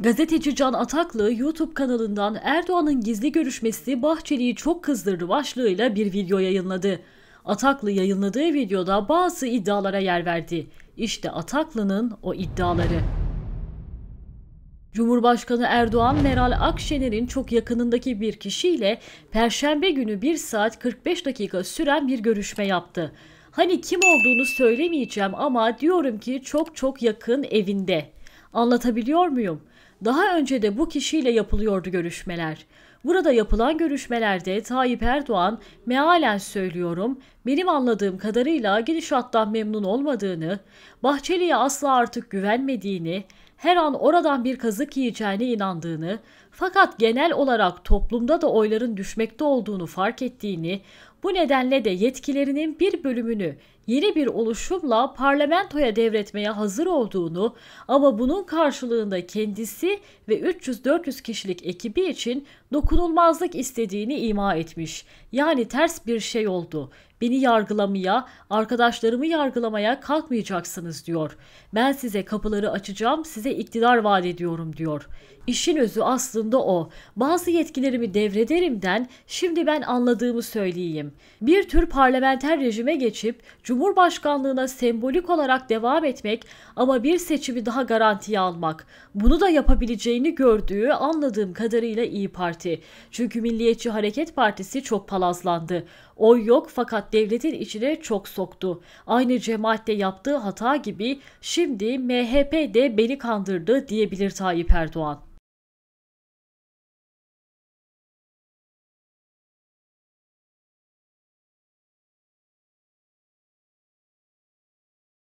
Gazeteci Can Ataklı YouTube kanalından Erdoğan'ın gizli görüşmesi Bahçeli'yi çok kızdırdı başlığıyla bir video yayınladı. Ataklı yayınladığı videoda bazı iddialara yer verdi. İşte Ataklı'nın o iddiaları. Cumhurbaşkanı Erdoğan Meral Akşener'in çok yakınındaki bir kişiyle perşembe günü 1 saat 45 dakika süren bir görüşme yaptı. Hani kim olduğunu söylemeyeceğim ama diyorum ki çok çok yakın evinde Anlatabiliyor muyum? Daha önce de bu kişiyle yapılıyordu görüşmeler. Burada yapılan görüşmelerde Tayyip Erdoğan mealen söylüyorum benim anladığım kadarıyla gidişattan memnun olmadığını, Bahçeli'ye asla artık güvenmediğini, her an oradan bir kazık yiyeceğine inandığını, fakat genel olarak toplumda da oyların düşmekte olduğunu fark ettiğini, bu nedenle de yetkilerinin bir bölümünü yeni bir oluşumla parlamentoya devretmeye hazır olduğunu ama bunun karşılığında kendisi ve 300-400 kişilik ekibi için dokunulmazlık istediğini ima etmiş. Yani ters bir şey oldu. Beni yargılamaya, arkadaşlarımı yargılamaya kalkmayacaksınız diyor. Ben size kapıları açacağım, size iktidar vaat ediyorum diyor. İşin özü aslında aslında o. Bazı yetkilerimi devrederimden şimdi ben anladığımı söyleyeyim. Bir tür parlamenter rejime geçip Cumhurbaşkanlığına sembolik olarak devam etmek ama bir seçimi daha garantiye almak. Bunu da yapabileceğini gördüğü anladığım kadarıyla İyi Parti. Çünkü Milliyetçi Hareket Partisi çok palazlandı. Oy yok fakat devletin içine çok soktu. Aynı cemaatte yaptığı hata gibi şimdi MHP de beni kandırdı diyebilir Tayyip Erdoğan.